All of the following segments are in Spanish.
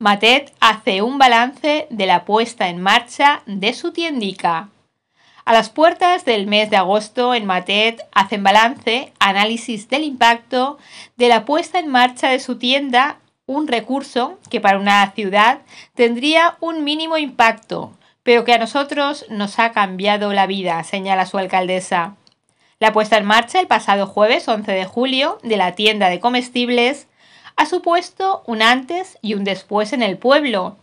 Matet hace un balance de la puesta en marcha de su tiendica. A las puertas del mes de agosto en Matet hacen balance, análisis del impacto de la puesta en marcha de su tienda, un recurso que para una ciudad tendría un mínimo impacto, pero que a nosotros nos ha cambiado la vida, señala su alcaldesa. La puesta en marcha el pasado jueves 11 de julio de la tienda de comestibles ha supuesto un antes y un después en el pueblo.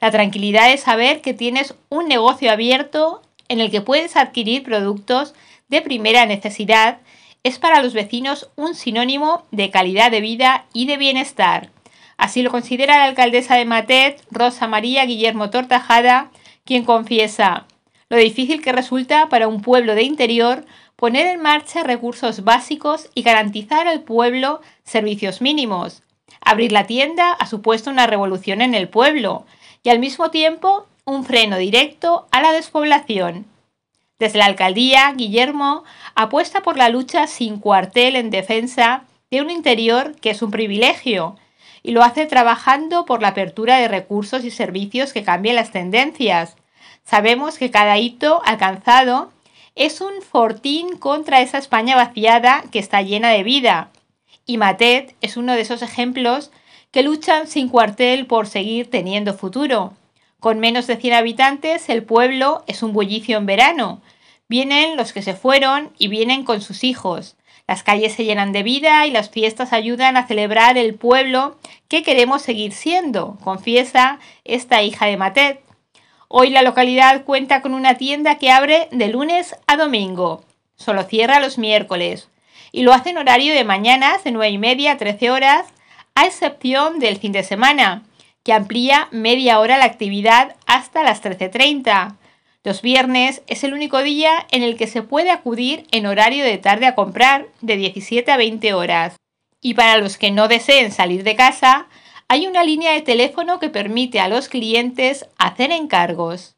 La tranquilidad de saber que tienes un negocio abierto en el que puedes adquirir productos de primera necesidad es para los vecinos un sinónimo de calidad de vida y de bienestar. Así lo considera la alcaldesa de Matet, Rosa María Guillermo Tortajada, quien confiesa lo difícil que resulta para un pueblo de interior poner en marcha recursos básicos y garantizar al pueblo servicios mínimos. Abrir la tienda ha supuesto una revolución en el pueblo y al mismo tiempo un freno directo a la despoblación. Desde la alcaldía, Guillermo apuesta por la lucha sin cuartel en defensa de un interior que es un privilegio y lo hace trabajando por la apertura de recursos y servicios que cambien las tendencias. Sabemos que cada hito alcanzado es un fortín contra esa España vaciada que está llena de vida y Matet es uno de esos ejemplos que luchan sin cuartel por seguir teniendo futuro. Con menos de 100 habitantes, el pueblo es un bullicio en verano. Vienen los que se fueron y vienen con sus hijos. Las calles se llenan de vida y las fiestas ayudan a celebrar el pueblo que queremos seguir siendo, confiesa esta hija de Matet. Hoy la localidad cuenta con una tienda que abre de lunes a domingo. Solo cierra los miércoles y lo hacen horario de mañanas de 9 y media a 13 horas, a excepción del fin de semana, que amplía media hora la actividad hasta las 13.30. Los viernes es el único día en el que se puede acudir en horario de tarde a comprar de 17 a 20 horas. Y para los que no deseen salir de casa, hay una línea de teléfono que permite a los clientes hacer encargos.